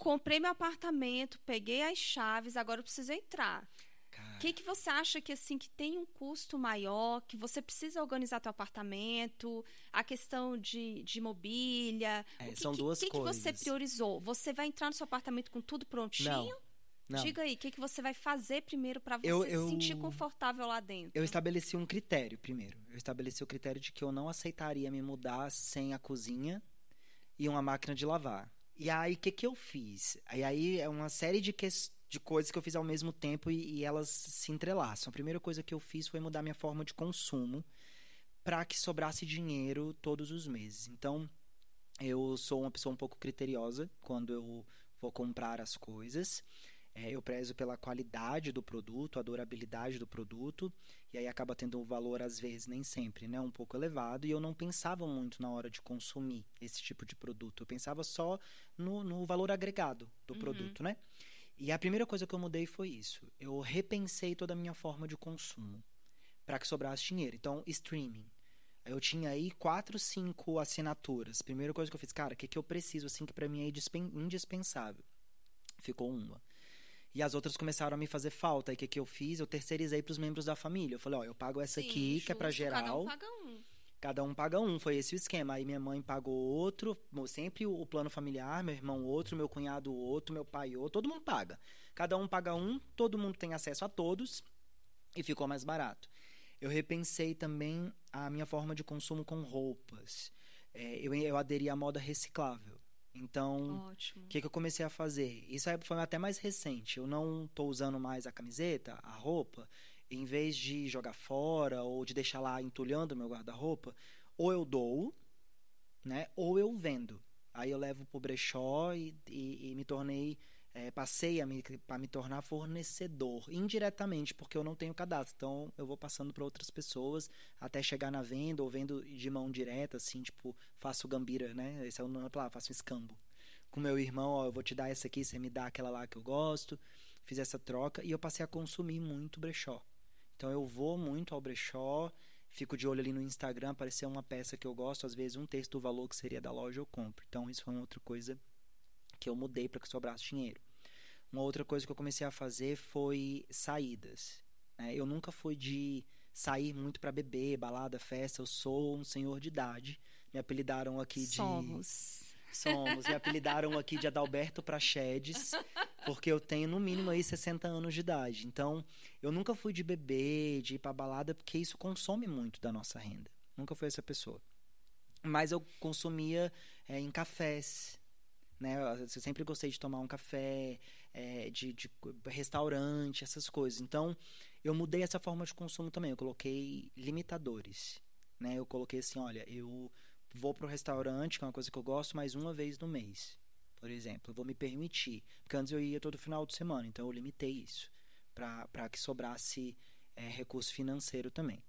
comprei meu apartamento, peguei as chaves, agora eu preciso entrar. O que, que você acha que assim que tem um custo maior, que você precisa organizar teu apartamento, a questão de, de mobília? É, que, são duas que, coisas. O que, que você priorizou? Você vai entrar no seu apartamento com tudo prontinho? Não. Não. Diga aí, o que, que você vai fazer primeiro para você eu, eu, se sentir confortável lá dentro? Eu estabeleci um critério primeiro. Eu estabeleci o critério de que eu não aceitaria me mudar sem a cozinha e uma máquina de lavar. E aí, o que, que eu fiz? E aí, é uma série de, que... de coisas que eu fiz ao mesmo tempo e, e elas se entrelaçam. A primeira coisa que eu fiz foi mudar minha forma de consumo para que sobrasse dinheiro todos os meses. Então, eu sou uma pessoa um pouco criteriosa quando eu vou comprar as coisas. É, eu prezo pela qualidade do produto, a durabilidade do produto, e aí acaba tendo um valor, às vezes, nem sempre, né? Um pouco elevado, e eu não pensava muito na hora de consumir esse tipo de produto. Eu pensava só no, no valor agregado do uhum. produto, né? E a primeira coisa que eu mudei foi isso. Eu repensei toda a minha forma de consumo para que sobrasse dinheiro. Então, streaming. Eu tinha aí quatro, cinco assinaturas. Primeira coisa que eu fiz, cara, o que, que eu preciso assim que para mim é indispensável? Ficou uma. E as outras começaram a me fazer falta. E o que, que eu fiz? Eu terceirizei para os membros da família. Eu falei, ó, eu pago essa Sim, aqui, justo, que é para geral. Cada um paga um. Cada um paga um, foi esse o esquema. Aí minha mãe pagou outro, sempre o plano familiar, meu irmão outro, meu cunhado outro, meu pai outro, todo mundo paga. Cada um paga um, todo mundo tem acesso a todos e ficou mais barato. Eu repensei também a minha forma de consumo com roupas. É, eu, eu aderi à moda reciclável. Então, o que, que eu comecei a fazer? Isso aí foi até mais recente. Eu não estou usando mais a camiseta, a roupa. Em vez de jogar fora ou de deixar lá entulhando meu guarda-roupa, ou eu dou, né? Ou eu vendo. Aí eu levo pro brechó e, e, e me tornei é, passei a me, a me tornar fornecedor indiretamente, porque eu não tenho cadastro. Então eu vou passando para outras pessoas até chegar na venda ou vendo de mão direta, assim, tipo, faço gambira, né? Esse é o nome da palavra, faço escambo. Com meu irmão, ó, eu vou te dar essa aqui, você me dá aquela lá que eu gosto. Fiz essa troca e eu passei a consumir muito brechó. Então eu vou muito ao brechó, fico de olho ali no Instagram, aparecer uma peça que eu gosto, às vezes um texto do valor que seria da loja eu compro. Então isso foi uma outra coisa que eu mudei para que sobrasse dinheiro. Uma outra coisa que eu comecei a fazer foi saídas. Né? Eu nunca fui de sair muito para beber, balada, festa. Eu sou um senhor de idade. Me apelidaram aqui de. Somos. somos. Me apelidaram aqui de Adalberto Prachedes, porque eu tenho no mínimo aí 60 anos de idade. Então, eu nunca fui de beber, de ir pra balada, porque isso consome muito da nossa renda. Nunca fui essa pessoa. Mas eu consumia é, em cafés, né? Eu sempre gostei de tomar um café, é, de, de, restaurante, essas coisas. Então, eu mudei essa forma de consumo também. Eu coloquei limitadores, né? Eu coloquei assim, olha, eu vou para o restaurante, que é uma coisa que eu gosto, mais uma vez no mês, por exemplo. Eu vou me permitir, porque antes eu ia todo final de semana, então eu limitei isso para que sobrasse é, recurso financeiro também.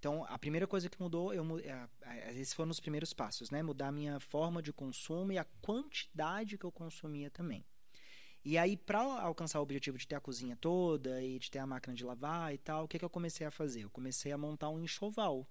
Então, a primeira coisa que mudou, eu, é, é, é, esses foram os primeiros passos, né? Mudar a minha forma de consumo e a quantidade que eu consumia também. E aí, para alcançar o objetivo de ter a cozinha toda e de ter a máquina de lavar e tal, o que, que eu comecei a fazer? Eu comecei a montar um enxoval